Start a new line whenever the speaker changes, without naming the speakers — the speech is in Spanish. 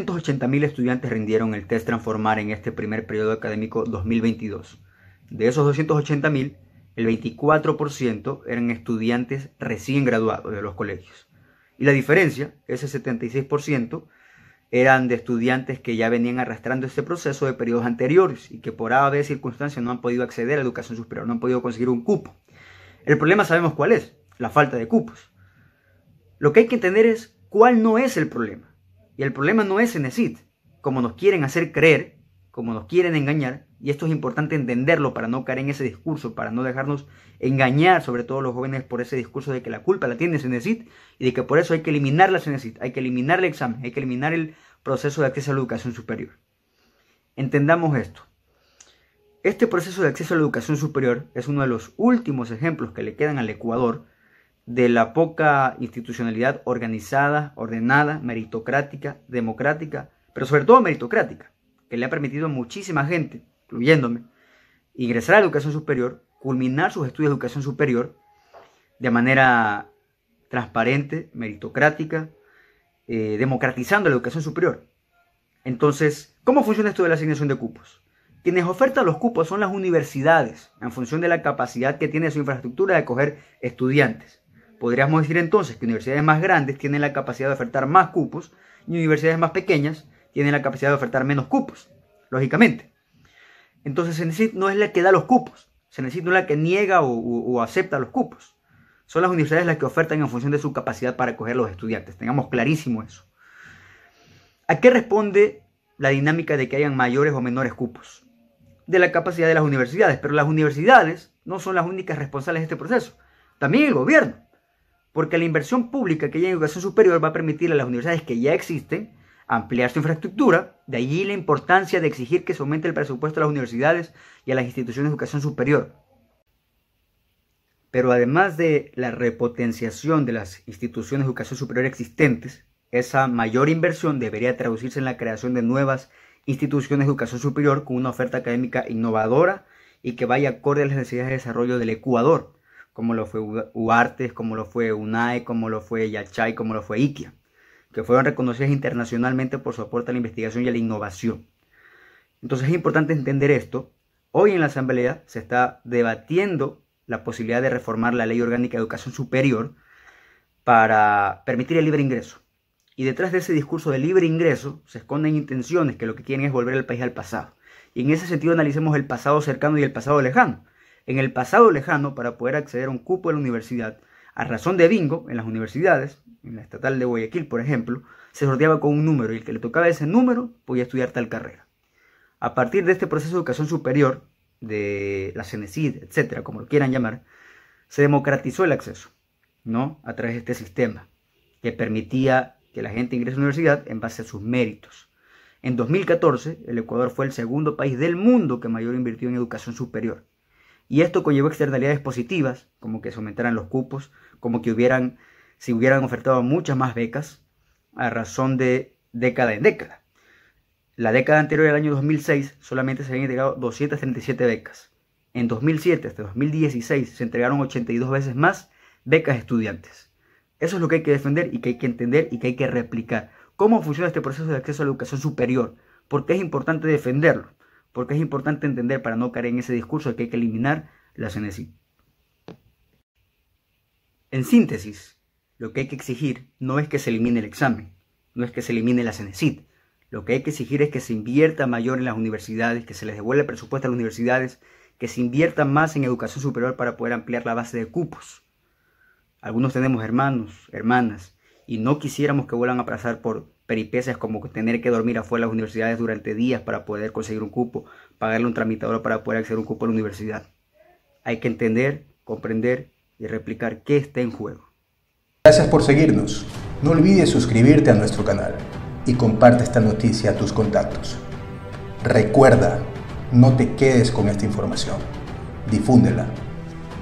280.000 estudiantes rindieron el test Transformar en este primer periodo académico 2022. De esos 280.000, el 24% eran estudiantes recién graduados de los colegios. Y la diferencia, ese 76%, eran de estudiantes que ya venían arrastrando este proceso de periodos anteriores y que por B circunstancias no han podido acceder a la educación superior, no han podido conseguir un cupo. El problema sabemos cuál es, la falta de cupos. Lo que hay que entender es cuál no es el problema. Y el problema no es Cenecit, como nos quieren hacer creer, como nos quieren engañar, y esto es importante entenderlo para no caer en ese discurso, para no dejarnos engañar, sobre todo los jóvenes, por ese discurso de que la culpa la tiene Cenecit y de que por eso hay que eliminar la Cenecit, hay que eliminar el examen, hay que eliminar el proceso de acceso a la educación superior. Entendamos esto. Este proceso de acceso a la educación superior es uno de los últimos ejemplos que le quedan al Ecuador de la poca institucionalidad organizada, ordenada, meritocrática, democrática, pero sobre todo meritocrática, que le ha permitido a muchísima gente, incluyéndome, ingresar a la educación superior, culminar sus estudios de educación superior de manera transparente, meritocrática, eh, democratizando la educación superior. Entonces, ¿cómo funciona esto de la asignación de cupos? Quienes ofertan los cupos son las universidades, en función de la capacidad que tiene su infraestructura de acoger estudiantes. Podríamos decir entonces que universidades más grandes tienen la capacidad de ofertar más cupos y universidades más pequeñas tienen la capacidad de ofertar menos cupos, lógicamente. Entonces CENESID no es la que da los cupos, se no es la que niega o, acepta los cupos. Son las universidades las que ofertan en función de su capacidad para acoger a los estudiantes, tengamos clarísimo eso. ¿A qué responde la dinámica de que hayan mayores o menores cupos? De la capacidad de las universidades, pero las universidades no son las únicas responsables de este proceso, también el gobierno. Porque la inversión pública que hay en educación superior va a permitir a las universidades que ya existen ampliar su infraestructura, de allí la importancia de exigir que se aumente el presupuesto a las universidades y a las instituciones de educación superior. Pero además de la repotenciación de las instituciones de educación superior existentes, esa mayor inversión debería traducirse en la creación de nuevas instituciones de educación superior con una oferta académica innovadora y que vaya acorde a las necesidades de desarrollo del Ecuador, como lo fue Uartes, como lo fue UNAE, como lo fue Yachay, como lo fue IKEA, que fueron reconocidas internacionalmente por su aporte a la investigación y a la innovación. Entonces es importante entender esto. Hoy en la Asamblea se está debatiendo la posibilidad de reformar la Ley Orgánica de Educación Superior para permitir el libre ingreso. Y detrás de ese discurso de libre ingreso se esconden intenciones que lo que quieren es volver al país al pasado. Y en ese sentido analicemos el pasado cercano y el pasado lejano en el pasado lejano para poder acceder a un cupo de la universidad. A razón de bingo, en las universidades, en la estatal de Guayaquil, por ejemplo, se sorteaba con un número y el que le tocaba ese número podía estudiar tal carrera. A partir de este proceso de educación superior, de la CENESID, etcétera, como lo quieran llamar, se democratizó el acceso, ¿no? A través de este sistema que permitía que la gente ingrese a la universidad en base a sus méritos. En 2014, el Ecuador fue el segundo país del mundo que mayor invirtió en educación superior, y esto conllevó externalidades positivas, como que se aumentaran los cupos, como que hubieran, se hubieran ofertado muchas más becas a razón de década en década. La década anterior el año 2006 solamente se habían entregado 237 becas. En 2007 hasta 2016 se entregaron 82 veces más becas estudiantes. Eso es lo que hay que defender y que hay que entender y que hay que replicar. ¿Cómo funciona este proceso de acceso a la educación superior? Porque es importante defenderlo porque es importante entender para no caer en ese discurso que hay que eliminar la Cenecit. En síntesis, lo que hay que exigir no es que se elimine el examen, no es que se elimine la CENESID. Lo que hay que exigir es que se invierta mayor en las universidades, que se les devuelva el presupuesto a las universidades, que se invierta más en educación superior para poder ampliar la base de cupos. Algunos tenemos hermanos, hermanas, y no quisiéramos que vuelvan a pasar por peripecias como tener que dormir afuera de las universidades durante días para poder conseguir un cupo, pagarle un tramitador para poder acceder a un cupo a la universidad. Hay que entender, comprender y replicar qué está en juego. Gracias por seguirnos. No olvides suscribirte a nuestro canal y comparte esta noticia a tus contactos. Recuerda, no te quedes con esta información. Difúndela.